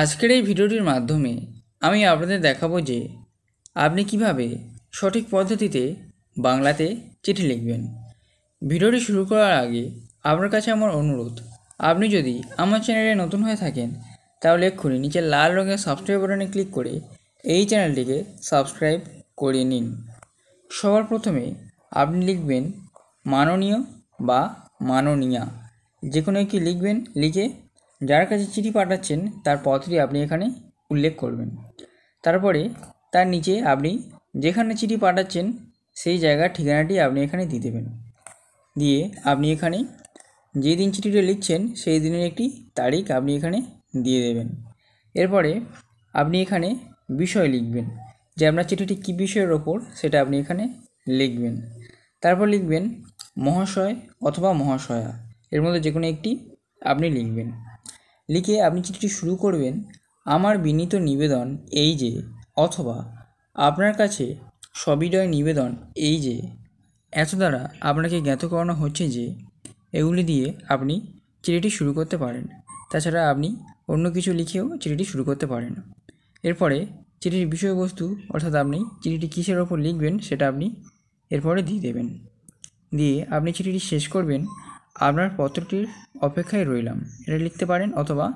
আজকের এই ভিডিওটির মাধ্যমে আমি আপনাদের দেখাবো যে আপনি কিভাবে সঠিক পদ্ধতিতে বাংলাতে চিঠি লিখবেন ভিডিওটি শুরু করার আগে আপনার কাছে আমার অনুরোধ আপনি যদি আমার চ্যানেলে নতুন হয়ে থাকেন তাহলে এক্ষুনি নিচে লাল রঙের সাবস্ক্রাইব বাটনে ক্লিক করে এই চ্যানেলটিকে সাবস্ক্রাইব করে নিন সবার প্রথমে আপনি লিখবেন মাননীয় বা মাননীয়া যে কোনো একটি লিখবেন লিখে যার কাছে চিঠি পাঠাচ্ছেন তার পথটি আপনি এখানে উল্লেখ করবেন তারপরে তার নিচে আপনি যেখানে চিঠি পাঠাচ্ছেন সেই জায়গার ঠিকানাটি আপনি এখানে দিয়ে দেবেন দিয়ে আপনি এখানে যে দিন চিঠিটা লিখছেন সেই দিনের একটি তারিখ আপনি এখানে দিয়ে দেবেন এরপরে আপনি এখানে বিষয় লিখবেন যে আপনার চিঠিটি কী বিষয়ের ওপর সেটা আপনি এখানে লিখবেন তারপর লিখবেন মহাশয় অথবা মহাশয়া এর মধ্যে যে কোনো একটি আপনি লিখবেন লিখে আপনি চিঠিটি শুরু করবেন আমার বিনীত নিবেদন এই যে অথবা আপনার কাছে সবিদয় নিবেদন এই যে এত দ্বারা আপনাকে জ্ঞাত করানো হচ্ছে যে এগুলি দিয়ে আপনি চিঠিটি শুরু করতে পারেন তাছাড়া আপনি অন্য কিছু লিখেও চিঠিটি শুরু করতে পারেন এরপরে চিঠির বিষয়বস্তু অর্থাৎ আপনি চিঠিটি কিসের ওপর লিখবেন সেটা আপনি এরপরে দিয়ে দেবেন দিয়ে আপনি চিঠিটি শেষ করবেন আপনার পত্রটির অপেক্ষায় রইলাম এটা লিখতে পারেন অথবা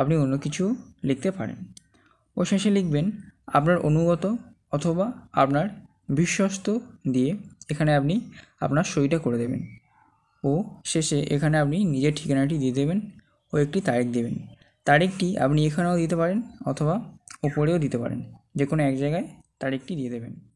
আপনি অন্য কিছু লিখতে পারেন ও শেষে লিখবেন আপনার অনুগত অথবা আপনার বিশ্বস্ত দিয়ে এখানে আপনি আপনার সইটা করে দেবেন ও শেষে এখানে আপনি নিজের ঠিকানাটি দিয়ে দেবেন ও একটি তারিখ দেবেন তারিখটি আপনি এখানেও দিতে পারেন অথবা ওপরেও দিতে পারেন যে কোনো এক জায়গায় তারিখটি দিয়ে দেবেন